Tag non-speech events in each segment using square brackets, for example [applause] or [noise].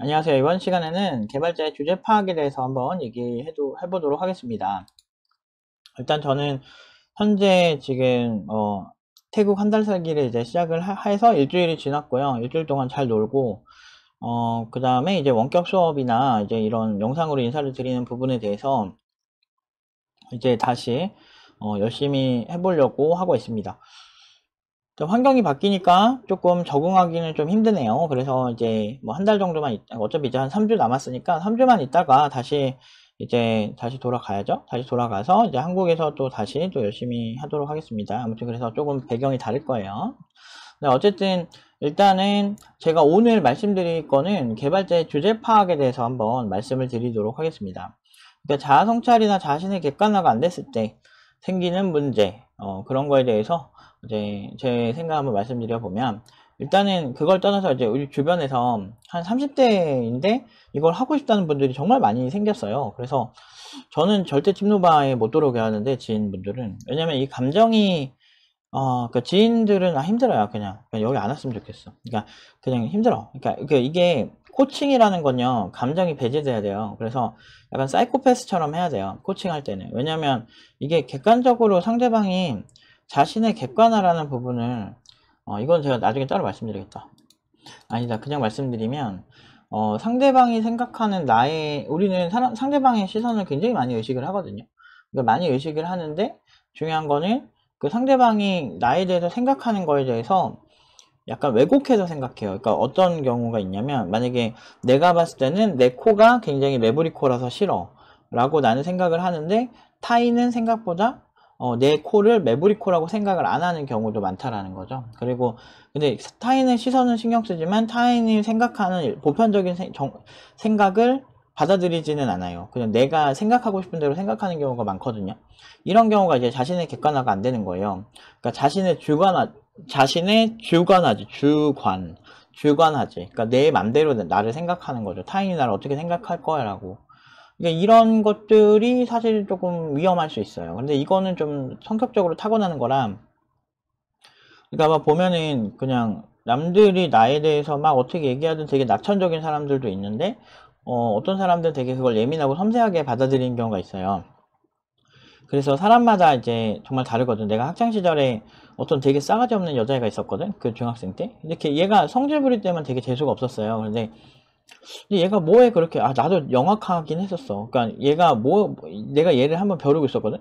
안녕하세요. 이번 시간에는 개발자의 주제 파악에 대해서 한번 얘기해도 해보도록 하겠습니다. 일단 저는 현재 지금 어, 태국 한 달 살기를 이제 시작을 하, 해서 일주일이 지났고요. 일주일 동안 잘 놀고 어, 그 다음에 이제 원격 수업이나 이제 이런 영상으로 인사를 드리는 부분에 대해서 이제 다시 어, 열심히 해보려고 하고 있습니다. 환경이 바뀌니까 조금 적응하기는 좀 힘드네요. 그래서 이제 뭐 한 달 정도만 있, 어차피 이제 한 3주 남았으니까 3주만 있다가 다시 이제 다시 돌아가야죠. 다시 돌아가서 이제 한국에서 또 다시 또 열심히 하도록 하겠습니다. 아무튼 그래서 조금 배경이 다를 거예요. 근 네, 어쨌든 일단은 제가 오늘 말씀드릴 거는 개발자의 주제 파악에 대해서 한번 말씀을 드리도록 하겠습니다. 그러니까 자아 성찰이나 자신의 객관화가 안 됐을 때 생기는 문제 어, 그런 거에 대해서 이제 제 생각 한번 말씀드려 보면 일단은 그걸 떠나서 이제 우리 주변에서 한 30대인데 이걸 하고 싶다는 분들이 정말 많이 생겼어요. 그래서 저는 절대 찜노바에 못 들어오게 하는데 지인분들은 왜냐면 이 감정이 어, 그 지인들은 아 힘들어요. 그냥. 그냥 여기 안 왔으면 좋겠어. 그러니까 그냥 힘들어. 그러니까 그 이게 코칭이라는 건요 감정이 배제돼야 돼요 그래서 약간 사이코패스처럼 해야 돼요 코칭할 때는 왜냐면 이게 객관적으로 상대방이 자신의 객관화라는 부분을 어, 이건 제가 나중에 따로 말씀드리겠다. 아니다. 그냥 말씀드리면 어, 상대방이 생각하는 나의 우리는 사람, 상대방의 시선을 굉장히 많이 의식을 하거든요. 그러니까 많이 의식을 하는데 중요한 거는 그 상대방이 나에 대해서 생각하는 거에 대해서 약간 왜곡해서 생각해요. 그러니까 어떤 경우가 있냐면 만약에 내가 봤을 때는 내 코가 굉장히 매브리 코라서 싫어 라고 나는 생각을 하는데 타인은 생각보다 어, 내 코를 매부리 코라고 생각을 안 하는 경우도 많다라는 거죠. 그리고 근데 타인의 시선은 신경 쓰지만 타인이 생각하는 보편적인 세, 정, 생각을 받아들이지는 않아요. 그냥 내가 생각하고 싶은 대로 생각하는 경우가 많거든요. 이런 경우가 이제 자신의 객관화가 안 되는 거예요. 그러니까 자신의 주관화, 자신의 주관화지 주관, 주관하지. 그러니까 내 맘대로 나를 생각하는 거죠. 타인이 나를 어떻게 생각할 거야라고. 그러니까 이런 것들이 사실 조금 위험할 수 있어요. 근데 이거는 좀 성격적으로 타고나는 거라 그러니까 막 보면은 그냥 남들이 나에 대해서 막 어떻게 얘기하든 되게 낙천적인 사람들도 있는데 어, 어떤 사람들은 되게 그걸 예민하고 섬세하게 받아들이는 경우가 있어요. 그래서 사람마다 이제 정말 다르거든. 내가 학창 시절에 어떤 되게 싸가지 없는 여자애가 있었거든. 그 중학생 때. 근데 걔 얘가 성질 부릴 때만 되게 재수가 없었어요. 그런데 근데 얘가 뭐에 그렇게 아 나도 영악하긴 했었어. 그러니까 얘가 뭐 내가 얘를 한번 벼르고 있었거든.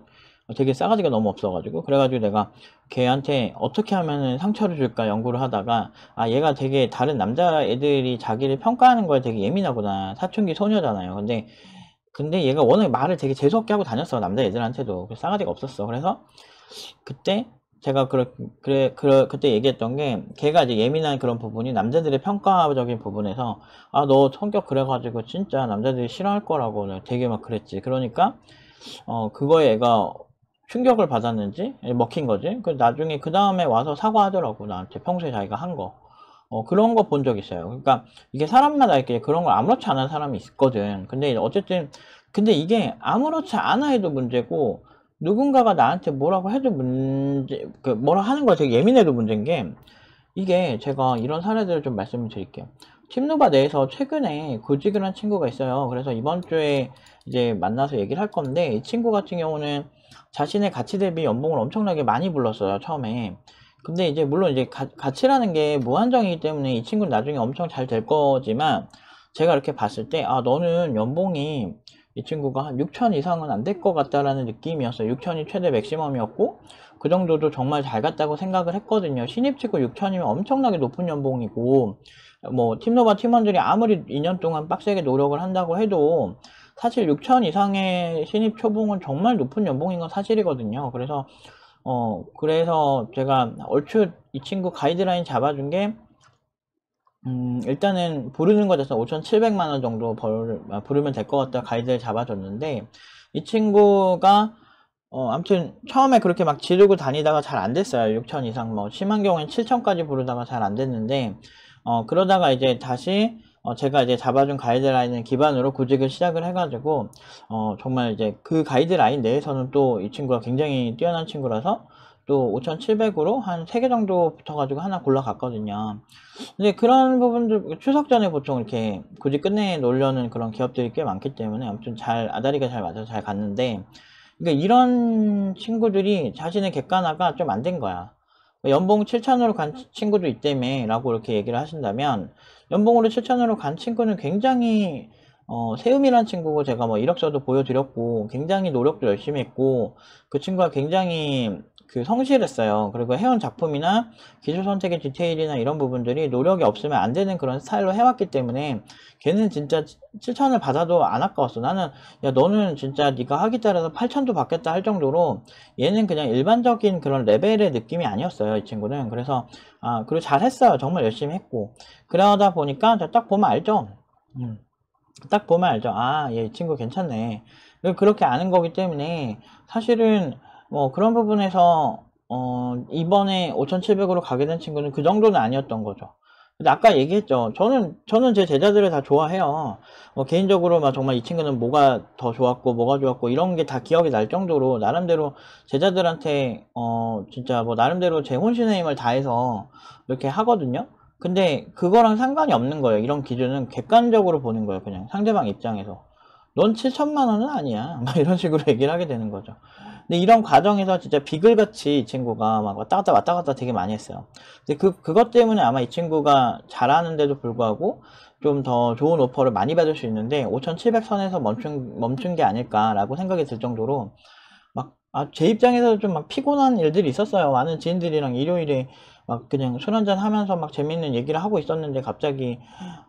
어, 되게 싸가지가 너무 없어가지고 그래가지고 내가 걔한테 어떻게 하면 상처를 줄까 연구를 하다가 아 얘가 되게 다른 남자 애들이 자기를 평가하는 거에 되게 예민하구나 사춘기 소녀잖아요. 근데 근데 얘가 워낙 말을 되게 재수없게 하고 다녔어 남자 애들한테도 싸가지가 없었어. 그래서 그때 제가 그 그래, 그 그때 얘기했던 게 걔가 이제 예민한 그런 부분이 남자들의 평가적인 부분에서 아 너 성격 그래가지고 진짜 남자들이 싫어할 거라고 되게 막 그랬지 그러니까 어 그거에 애가 충격을 받았는지 먹힌 거지 그 나중에 그 다음에 와서 사과하더라고 나한테 평소에 자기가 한거 어, 그런 거 본 적 있어요. 그러니까 이게 사람마다 이렇게 그런 걸 아무렇지 않은 사람이 있거든. 근데 어쨌든 근데 이게 아무렇지 않아 해도 문제고 누군가가 나한테 뭐라고 해도 문제, 그 뭐라 하는 걸 되게 예민해도 문제인 게 이게 제가 이런 사례들을 좀 말씀을 드릴게요. 팀노바 내에서 최근에 구직을한 친구가 있어요. 그래서 이번 주에 이제 만나서 얘기를 할 건데 이 친구 같은 경우는 자신의 가치 대비 연봉을 엄청나게 많이 불렀어요 처음에. 근데 이제 물론 이제 가, 가치라는 게 무한정이기 때문에 이 친구는 나중에 엄청 잘 될 거지만 제가 이렇게 봤을 때 아 너는 연봉이 이 친구가 한 6천 이상은 안 될 것 같다라는 느낌이었어요. 6천이 최대 맥시멈이었고 그 정도도 정말 잘 갔다고 생각을 했거든요. 신입 치고 6천이면 엄청나게 높은 연봉이고 뭐 팀노바 팀원들이 아무리 2년 동안 빡세게 노력을 한다고 해도 사실 6천 이상의 신입 초봉은 정말 높은 연봉인 건 사실이거든요. 그래서 어 그래서 제가 얼추 이 친구 가이드라인 잡아준 게 음, 일단은 부르는 것에서 5,700만 원 정도 벌, 아, 부르면 될 것 같다 가이드를 잡아줬는데 이 친구가 어, 아무튼 처음에 그렇게 막 지르고 다니다가 잘 안 됐어요. 6천 이상 뭐 심한 경우엔 7천까지 부르다가 잘 안 됐는데 어, 그러다가 이제 다시 어, 제가 이제 잡아준 가이드라인을 기반으로 구직을 시작을 해가지고 어, 정말 이제 그 가이드라인 내에서는 또 이 친구가 굉장히 뛰어난 친구라서 또 5,700으로 한 3개 정도 붙어가지고 하나 골라갔거든요. 근데 그런 부분들 추석 전에 보통 이렇게 굳이 끝내 놓으려는 그런 기업들이 꽤 많기 때문에 아무튼 잘 아다리가 잘 맞아서 잘 갔는데 그러니까 이런 친구들이 자신의 객관화가 좀 안 된 거야. 그러니까 연봉 7천으로 간 친구도 있다며 라고 이렇게 얘기를 하신다면 연봉으로 7천으로 간 친구는 굉장히 어, 세음이란 친구고 제가 뭐 이력서도 보여드렸고 굉장히 노력도 열심히 했고 그 친구가 굉장히 그 성실했어요. 그리고 해온 작품이나 기술 선택의 디테일이나 이런 부분들이 노력이 없으면 안 되는 그런 스타일로 해왔기 때문에 걔는 진짜 7천을 받아도 안 아까웠어. 나는 야 너는 진짜 네가 하기 따라서 8천도 받겠다 할 정도로 얘는 그냥 일반적인 그런 레벨의 느낌이 아니었어요. 이 친구는. 그래서 아 그리고 잘했어요. 정말 열심히 했고 그러다 보니까 딱 보면 알죠. 음. 딱 보면 알죠. 아, 얘 친구 괜찮네. 그렇게 아는 거기 때문에 사실은 뭐 그런 부분에서 어, 이번에 5,700으로 가게 된 친구는 그 정도는 아니었던 거죠. 근데 아까 얘기했죠. 저는, 저는 제 제자들을 다 좋아해요. 뭐 개인적으로 막 정말 이 친구는 뭐가 더 좋았고, 뭐가 좋았고, 이런 게 다 기억이 날 정도로, 나름대로 제자들한테, 어, 진짜 뭐 나름대로 제 혼신의 힘을 다해서 이렇게 하거든요. 근데 그거랑 상관이 없는 거예요. 이런 기준은 객관적으로 보는 거예요. 그냥 상대방 입장에서. 넌 7천만 원은 아니야. [laughs] 막 이런 식으로 얘기를 하게 되는 거죠. 근데 이런 과정에서 진짜 비글같이 이 친구가 막 왔다 갔다 왔다 갔다 되게 많이 했어요. 근데 그, 그것 때문에 아마 이 친구가 잘하는데도 불구하고 좀 더 좋은 오퍼를 많이 받을 수 있는데 5,700선에서 멈춘, 멈춘 게 아닐까라고 생각이 들 정도로 막, 아, 제 입장에서도 좀 막 피곤한 일들이 있었어요. 많은 지인들이랑 일요일에 막 그냥 술 한잔 하면서 막 재밌는 얘기를 하고 있었는데 갑자기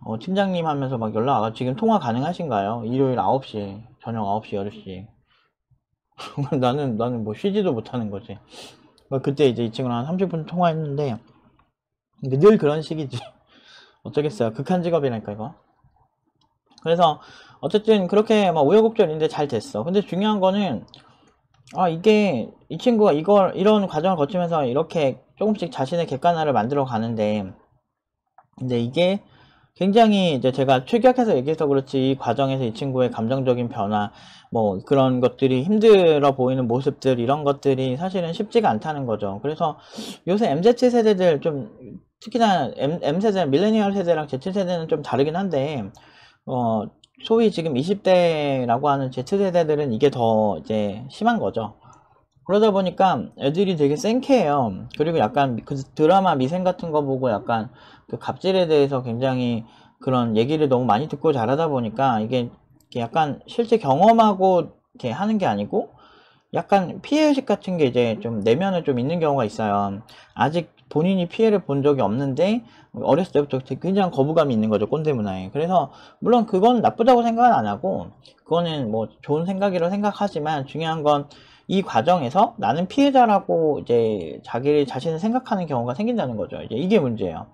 어, 팀장님 하면서 막 연락 와가 지금 통화 가능하신가요? 일요일 9시, 저녁 9시, 8시 나는 나는 뭐 쉬지도 못하는 거지 그러니까 그때 이제 이 친구랑 한 30분 통화했는데 늘 그런 식이지 [laughs] 어쩌겠어요 극한 직업이라니까 이거 그래서 어쨌든 그렇게 막 우여곡절인데 잘 됐어 근데 중요한 거는 아 이게 이 친구가 이걸 이런 과정을 거치면서 이렇게 조금씩 자신의 객관화를 만들어 가는데 근데 이게 굉장히 이제 제가 최격해서 얘기해서 그렇지 이 과정에서 이 친구의 감정적인 변화 뭐 그런 것들이 힘들어 보이는 모습들 이런 것들이 사실은 쉽지가 않다는 거죠. 그래서 요새 MZ 세대들 좀 특히나 M, M세대, 밀레니얼 세대랑 Z 세대는 좀 다르긴 한데 어 소위 지금 20대라고 하는 Z세대들은 이게 더 이제 심한 거죠. 그러다 보니까 애들이 되게 센케해요 그리고 약간 그 드라마 미생 같은 거 보고 약간 그 갑질에 대해서 굉장히 그런 얘기를 너무 많이 듣고 자라다 보니까 이게 약간 실제 경험하고 이렇게 하는 게 아니고 약간 피해의식 같은 게 이제 좀 내면에 좀 있는 경우가 있어요. 아직 본인이 피해를 본 적이 없는데 어렸을 때부터 굉장히 거부감이 있는 거죠 꼰대 문화에 그래서 물론 그건 나쁘다고 생각은 안 하고 그거는 뭐 좋은 생각이라 고 생각하지만 중요한 건이 과정에서 나는 피해자라고 이제 자기를 자신을 생각하는 경우가 생긴다는 거죠. 이제 이게 문제예요.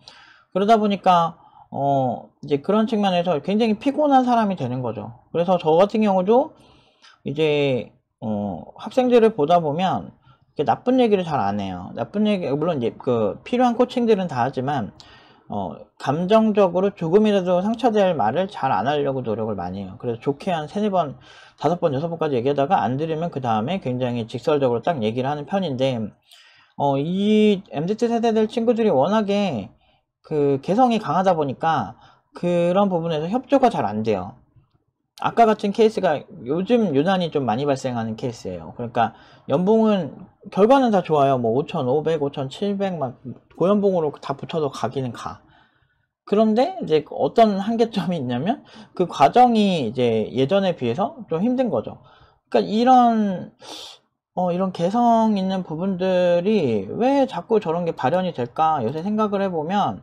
그러다 보니까 어 이제 그런 측면에서 굉장히 피곤한 사람이 되는 거죠. 그래서 저 같은 경우도 이제 어 학생들을 보다 보면 나쁜 얘기를 잘 안 해요. 나쁜 얘기 물론 이제 그 필요한 코칭들은 다 하지만 어, 감정적으로 조금이라도 상처될 말을 잘 안 하려고 노력을 많이 해요. 그래서 좋게 한 세네 번, 다섯 번, 여섯 번까지 얘기하다가 안 들으면 그 다음에 굉장히 직설적으로 딱 얘기를 하는 편인데, 어, 이 MZ 세대들 친구들이 워낙에 그 개성이 강하다 보니까 그런 부분에서 협조가 잘 안 돼요. 아까 같은 케이스가 요즘 유난히 좀 많이 발생하는 케이스예요. 그러니까 연봉은 결과는 다 좋아요. 뭐 5,500, 5,700막 고연봉으로 다 붙여도 가기는 가. 그런데 이제 어떤 한계점이 있냐면 그 과정이 이제 예전에 비해서 좀 힘든 거죠. 그러니까 이런 어, 이런 개성 있는 부분들이 왜 자꾸 저런 게 발현이 될까 요새 생각을 해보면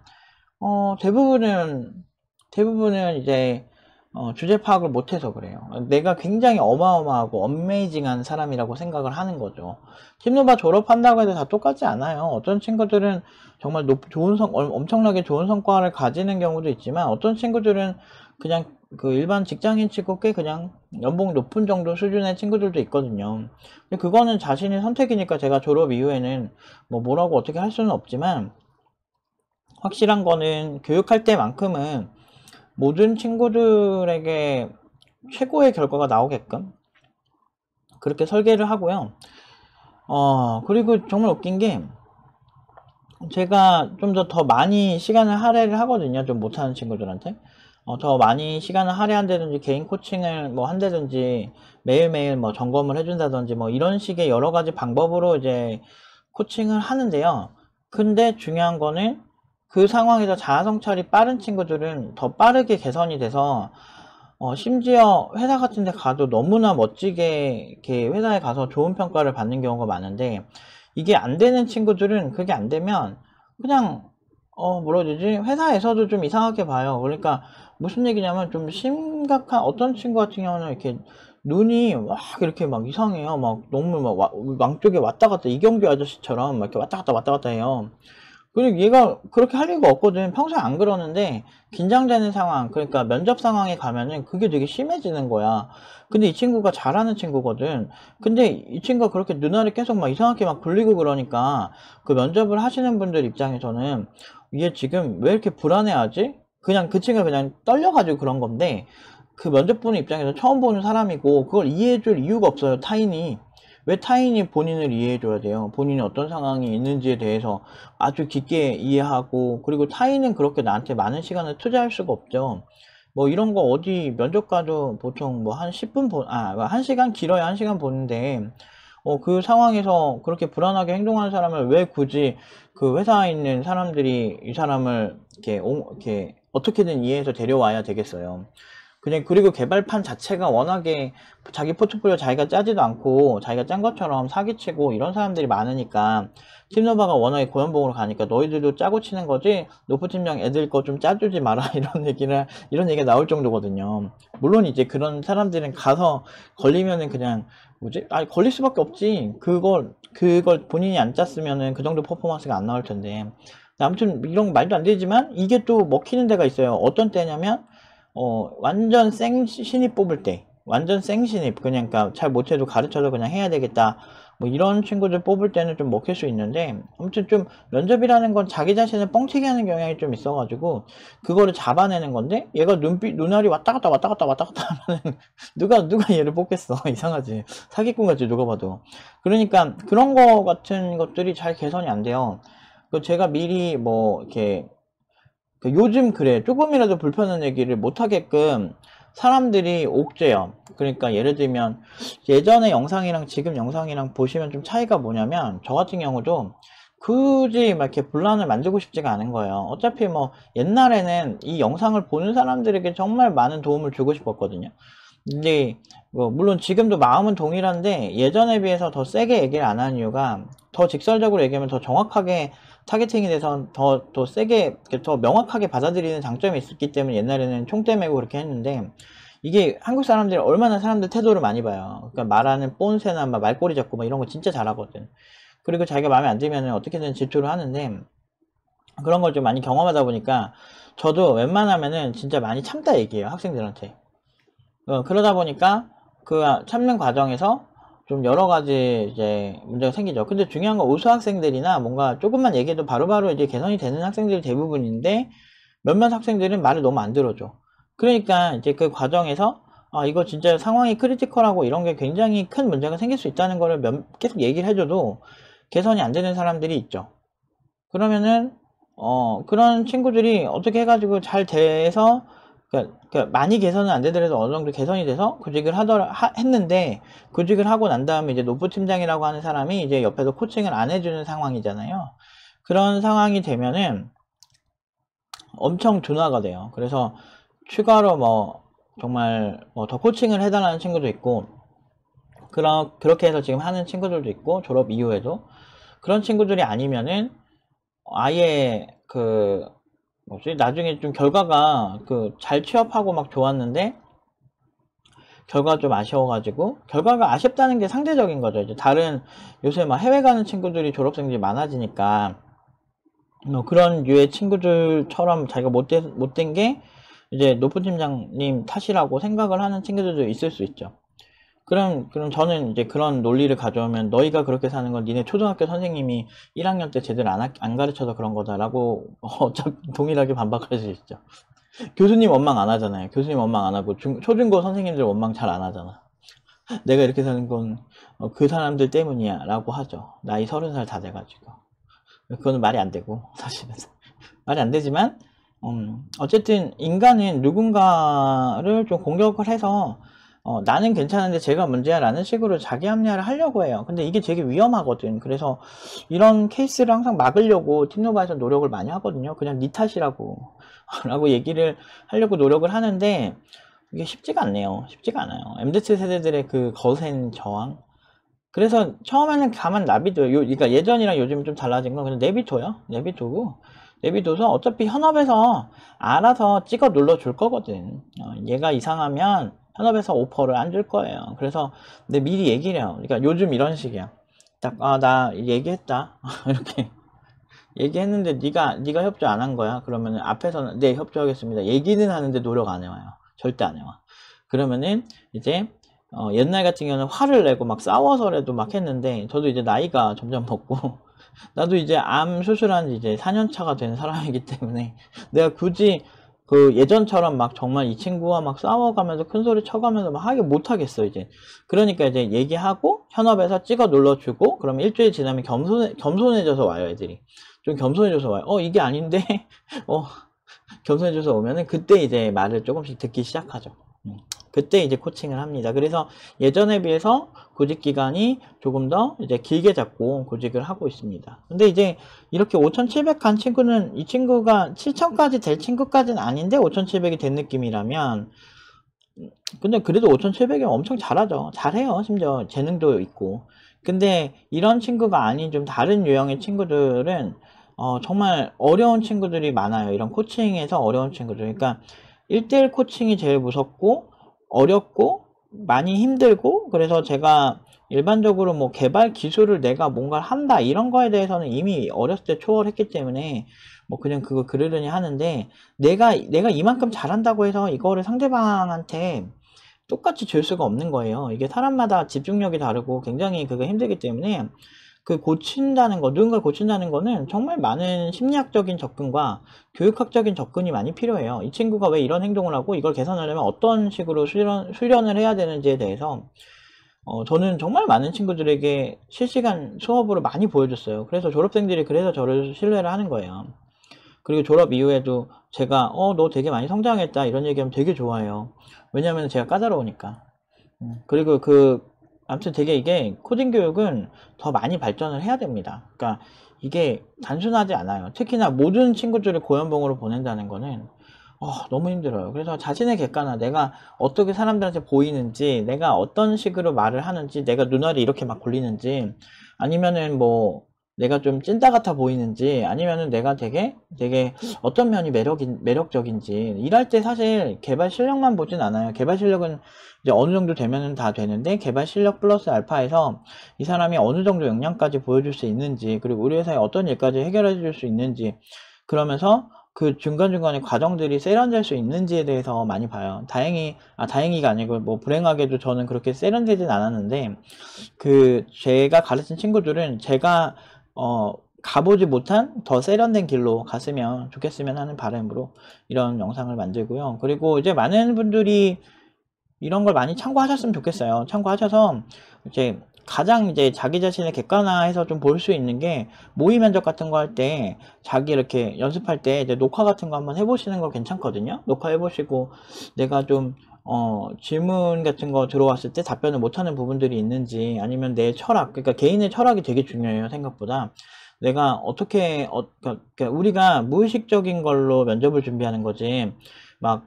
어, 대부분은 대부분은 이제 어, 주제 파악을 못해서 그래요. 내가 굉장히 어마어마하고 엄메이징한 사람이라고 생각을 하는 거죠. 팀노바 졸업한다고 해도 다 똑같지 않아요. 어떤 친구들은 정말 높, 좋은 성, 엄청나게 좋은 성과를 가지는 경우도 있지만 어떤 친구들은 그냥 그 일반 직장인 치고 꽤 그냥 연봉 높은 정도 수준의 친구들도 있거든요. 근데 그거는 자신의 선택이니까 제가 졸업 이후에는 뭐 뭐라고 어떻게 할 수는 없지만 확실한 거는 교육할 때만큼은 모든 친구들에게 최고의 결과가 나오게끔 그렇게 설계를 하고요. 어, 그리고 정말 웃긴 게 제가 좀 더 더 많이 시간을 할애를 하거든요. 좀 못하는 친구들한테. 어, 더 많이 시간을 할애한다든지 개인 코칭을 뭐 한다든지 매일매일 뭐 점검을 해준다든지 뭐 이런 식의 여러 가지 방법으로 이제 코칭을 하는데요. 근데 중요한 거는 그 상황에서 자아성찰이 빠른 친구들은 더 빠르게 개선이 돼서 어, 심지어 회사 같은 데 가도 너무나 멋지게 이렇게 회사에 가서 좋은 평가를 받는 경우가 많은데 이게 안 되는 친구들은 그게 안 되면 그냥 어 뭐라 그러지 회사에서도 좀 이상하게 봐요 그러니까 무슨 얘기냐면 좀 심각한 어떤 친구 같은 경우는 이렇게 눈이 막 이렇게 막 이상해요 막 너무 막 왕쪽에 왔다 갔다 이경규 아저씨처럼 막 이렇게 왔다 갔다 왔다 갔다 해요 그리고 얘가 그렇게 할 리가 없거든. 평소에 안 그러는데 긴장되는 상황, 그러니까 면접 상황에 가면은 그게 되게 심해지는 거야. 근데 이 친구가 잘하는 친구거든. 근데 이 친구가 그렇게 눈알을 계속 막 이상하게 막 굴리고 그러니까 그 면접을 하시는 분들 입장에서는 얘 지금 왜 이렇게 불안해하지? 그냥 그 친구가 그냥 떨려가지고 그런 건데 그 면접 보는 입장에서 처음 보는 사람이고 그걸 이해해줄 이유가 없어요 타인이 왜 타인이 본인을 이해해줘야 돼요? 본인이 어떤 상황이 있는지에 대해서 아주 깊게 이해하고 그리고 타인은 그렇게 나한테 많은 시간을 투자할 수가 없죠. 뭐 이런 거 어디 면접 가도 보통 뭐 한 10분 보, 아, 1시간 뭐 길어야 1시간 보는데 어, 그 상황에서 그렇게 불안하게 행동하는 사람을 왜 굳이 그 회사에 있는 사람들이 이 사람을 이렇게, 이렇게 어떻게든 이해해서 데려와야 되겠어요. 그냥 그리고 개발판 자체가 워낙에 자기 포트폴리오 자기가 짜지도 않고 자기가 짠 것처럼 사기치고 이런 사람들이 많으니까 팀노바가 워낙에 고연봉으로 가니까 너희들도 짜고 치는 거지 노프 팀장 애들 거 좀 짜주지 마라 [laughs] 이런 얘기를 이런 얘기가 나올 정도거든요. 물론 이제 그런 사람들은 가서 걸리면은 그냥 뭐지? 아니 걸릴 수밖에 없지. 그걸 그걸 본인이 안 짰으면은 그 정도 퍼포먼스가 안 나올 텐데. 아무튼 이런 말도 안 되지만 이게 또 먹히는 데가 있어요. 어떤 때냐면 어, 완전 생신이 뽑을 때 완전 생 신입 그러니까 잘 못해도 가르쳐서 그냥 해야 되겠다 뭐 이런 친구들 뽑을 때는 좀 먹힐 수 있는데 아무튼 좀 면접이라는 건 자기 자신을 뻥튀기 하는 경향이 좀 있어 가지고 그거를 잡아내는 건데 얘가 눈빛 눈알이 왔다 갔다 왔다 갔다 왔다 갔다 하면은 [laughs] 누가 누가 얘를 뽑겠어 [laughs] 이상하지 사기꾼 같지 누가 봐도 그러니까 그런 거 같은 것들이 잘 개선이 안 돼요 그 제가 미리 뭐 이렇게 그 요즘 그래 조금이라도 불편한 얘기를 못하게끔 사람들이 옥죄요 그러니까 예를 들면 예전의 영상이랑 지금 영상이랑 보시면 좀 차이가 뭐냐면 저 같은 경우도 굳이 막 이렇게 분란을 만들고 싶지가 않은 거예요 어차피 뭐 옛날에는 이 영상을 보는 사람들에게 정말 많은 도움을 주고 싶었거든요 근데 뭐 물론 지금도 마음은 동일한데 예전에 비해서 더 세게 얘기를 안 한 이유가 더 직설적으로 얘기하면 더 정확하게 타겟팅에 대해서 더또 세게 더 명확하게 받아들이는 장점이 있었기 때문에 옛날에는 총대 메고 그렇게 했는데 이게 한국 사람들이 얼마나 사람들 태도를 많이 봐요. 그러니까 말하는 뽐새나 막 말꼬리 잡고 막 이런 거 진짜 잘하거든. 그리고 자기가 마음에 안 들면 어떻게든 질투를 하는데 그런 걸 좀 많이 경험하다 보니까 저도 웬만하면은 진짜 많이 참다 얘기해요 학생들한테 어, 그러다 보니까 그 참는 과정에서 좀 여러 가지 이제 문제가 생기죠. 근데 중요한 건 우수 학생들이나 뭔가 조금만 얘기해도 바로바로 바로 이제 개선이 되는 학생들이 대부분인데 몇몇 학생들은 말을 너무 안 들어줘. 그러니까 이제 그 과정에서 아 이거 진짜 상황이 크리티컬하고 이런 게 굉장히 큰 문제가 생길 수 있다는 거를 몇, 계속 얘기를 해줘도 개선이 안 되는 사람들이 있죠. 그러면은 어 그런 친구들이 어떻게 해가지고 잘 돼서 그러니까, 그러니까, 많이 개선은 안 되더라도 어느 정도 개선이 돼서 구직을 하더라 하, 했는데 구직을 하고 난 다음에 이제 노부 팀장이라고 하는 사람이 이제 옆에서 코칭을 안 해주는 상황이잖아요. 그런 상황이 되면은 엄청 둔화가 돼요. 그래서 추가로 뭐 정말 뭐 더 코칭을 해달라는 친구도 있고 그런 그렇게 해서 지금 하는 친구들도 있고 졸업 이후에도 그런 친구들이 아니면은 아예 그 뭐지 나중에 좀 결과가 그 잘 취업하고 막 좋았는데 결과 좀 아쉬워가지고 결과가 아쉽다는 게 상대적인 거죠. 이제 다른 요새 막 해외 가는 친구들이 졸업생들이 많아지니까 뭐 그런 유의 친구들처럼 자기가 못된 못된 게 이제 높은 팀장님 탓이라고 생각을 하는 친구들도 있을 수 있죠. 그럼 그럼 저는 이제 그런 논리를 가져오면 너희가 그렇게 사는 건 니네 초등학교 선생님이 1학년 때 제대로 안, 하, 안 가르쳐서 그런 거다라고 [laughs] 어차피 동일하게 반박할 수 있죠. 교수님 원망 안 하잖아요. 교수님 원망 안 하고 중, 초중고 선생님들 원망 잘 안 하잖아. [laughs] 내가 이렇게 사는 건그 어, 사람들 때문이야 라고 하죠. 나이 서른 살 다 돼가지고. 그거는 말이 안 되고 [laughs] 사실은 말이 안 되지만 음, 어쨌든 인간은 누군가를 좀 공격을 해서 어, 나는 괜찮은데 제가 문제야 라는 식으로 자기 합리화를 하려고 해요 근데 이게 되게 위험하거든 그래서 이런 케이스를 항상 막으려고 팀노바에서 노력을 많이 하거든요 그냥 니네 탓이라고 [laughs] 라고 얘기를 하려고 노력을 하는데 이게 쉽지가 않네요 쉽지가 않아요 MZ 세대들의 그 거센 저항 그래서 처음에는 가만 나비둬요 그러니까 예전이랑 요즘 좀 달라진 건 그냥 내비둬요 내비두고 내비둬서 어차피 현업에서 알아서 찍어 눌러 줄 거거든 어, 얘가 이상하면 현업에서 오퍼를 안 줄 거예요. 그래서 내 미리 얘기를 해요. 그러니까 요즘 이런 식이야. 딱아나 얘기했다 [laughs] 이렇게 얘기했는데 네가 네가 협조 안 한 거야. 그러면 앞에서는 네 협조하겠습니다. 얘기는 하는데 노력 안 해와요. 절대 안 해와. 그러면은 이제 어, 옛날 같은 경우는 화를 내고 막 싸워서라도 막 했는데 저도 이제 나이가 점점 먹고 [laughs] 나도 이제 암 수술한 지 이제 4년 차가 된 사람이기 때문에 내가 굳이 그 예전처럼 막 정말 이 친구와 막 싸워가면서 큰 소리 쳐가면서 막 하게 못하겠어 이제 그러니까 이제 얘기하고 현업에서 찍어 눌러주고 그러면 일주일 지나면 겸손해, 겸손해져서 와요 애들이 좀 겸손해져서 와요 어 이게 아닌데 [laughs] 어 겸손해져서 오면은 그때 이제 말을 조금씩 듣기 시작하죠 음. 그때 이제 코칭을 합니다. 그래서 예전에 비해서 구직 기간이 조금 더 이제 길게 잡고 구직을 하고 있습니다. 근데 이제 이렇게 5,700 간 친구는 이 친구가 7,000까지 될 친구까지는 아닌데 5,700이 된 느낌이라면 근데 그래도 5 7 0 0이 엄청 잘하죠. 잘해요. 심지어 재능도 있고. 근데 이런 친구가 아닌 좀 다른 유형의 친구들은 어, 정말 어려운 친구들이 많아요. 이런 코칭에서 어려운 친구들. 그러니까 1대1 코칭이 제일 무섭고 어렵고 많이 힘들고 그래서 제가 일반적으로 뭐 개발 기술을 내가 뭔가를 한다 이런 거에 대해서는 이미 어렸을 때 초월했기 때문에 뭐 그냥 그거 그러려니 하는데 내가 내가 이만큼 잘한다고 해서 이거를 상대방한테 똑같이 줄 수가 없는 거예요 이게 사람마다 집중력이 다르고 굉장히 그게 힘들기 때문에 그 고친다는 거, 누군가 고친다는 거는 정말 많은 심리학적인 접근과 교육학적인 접근이 많이 필요해요. 이 친구가 왜 이런 행동을 하고 이걸 개선하려면 어떤 식으로 수련, 수련을 해야 되는지에 대해서 어, 저는 정말 많은 친구들에게 실시간 수업으로 많이 보여줬어요. 그래서 졸업생들이 그래서 저를 신뢰를 하는 거예요. 그리고 졸업 이후에도 제가 어 너 되게 많이 성장했다 이런 얘기하면 되게 좋아요. 왜냐하면 제가 까다로우니까. 음, 그리고 그 아무튼 되게 이게 코딩 교육은 더 많이 발전을 해야 됩니다. 그러니까 이게 단순하지 않아요. 특히나 모든 친구들을 고연봉으로 보낸다는 거는 어, 너무 힘들어요. 그래서 자신의 객관화, 내가 어떻게 사람들한테 보이는지, 내가 어떤 식으로 말을 하는지, 내가 눈알이 이렇게 막 굴리는지, 아니면은 뭐 내가 좀 찐따 같아 보이는지 아니면은 내가 되게 되게 어떤 면이 매력인 매력적인지 일할 때 사실 개발 실력만 보진 않아요. 개발 실력은 이제 어느 정도 되면은 다 되는데 개발 실력 플러스 알파에서 이 사람이 어느 정도 역량까지 보여줄 수 있는지 그리고 우리 회사에 어떤 일까지 해결해 줄 수 있는지 그러면서 그 중간중간에 과정들이 세련될 수 있는지에 대해서 많이 봐요. 다행히, 아, 다행히가 아니고, 뭐, 불행하게도 저는 그렇게 세련되진 않았는데, 그, 제가 가르친 친구들은 제가 어, 가보지 못한 더 세련된 길로 갔으면 좋겠으면 하는 바람으로 이런 영상을 만들고요. 그리고 이제 많은 분들이 이런 걸 많이 참고하셨으면 좋겠어요. 참고하셔서 이제 가장 이제 자기 자신을 객관화해서 좀 볼 수 있는 게 모의 면접 같은 거 할 때 자기 이렇게 연습할 때 이제 녹화 같은 거 한번 해보시는 거 괜찮거든요. 녹화해보시고 내가 좀 어, 질문 같은 거 들어왔을 때 답변을 못하는 부분들이 있는지 아니면 내 철학, 그러니까 개인의 철학이 되게 중요해요, 생각보다. 내가 어떻게, 어, 그러니까, 그러니까 우리가 무의식적인 걸로 면접을 준비하는 거지, 막,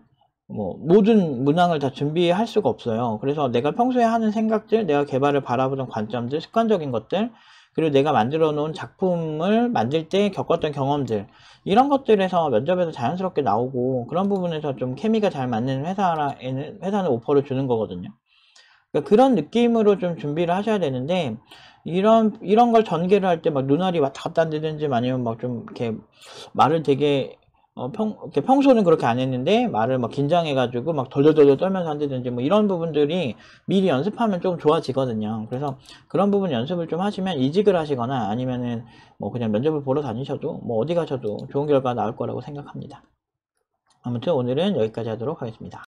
뭐, 모든 문항을 다 준비할 수가 없어요. 그래서 내가 평소에 하는 생각들, 내가 개발을 바라보는 관점들, 습관적인 것들, 그리고 내가 만들어 놓은 작품을 만들 때 겪었던 경험들 이런 것들에서 면접에서 자연스럽게 나오고 그런 부분에서 좀 케미가 잘 맞는 회사에는 회사는 오퍼를 주는 거거든요. 그러니까 그런 느낌으로 좀 준비를 하셔야 되는데 이런 이런 걸 전개를 할 때 막 눈알이 왔다 갔다 한다든지 아니면 막 좀 이렇게 말을 되게 어, 평, 이렇게 평소는 그렇게 안 했는데 말을 막 긴장해가지고 막 덜덜덜덜 떨면서 한다든지 뭐 이런 부분들이 미리 연습하면 좀 좋아지거든요. 그래서 그런 부분 연습을 좀 하시면 이직을 하시거나 아니면은 뭐 그냥 면접을 보러 다니셔도 뭐 어디 가셔도 좋은 결과 나올 거라고 생각합니다. 아무튼 오늘은 여기까지 하도록 하겠습니다.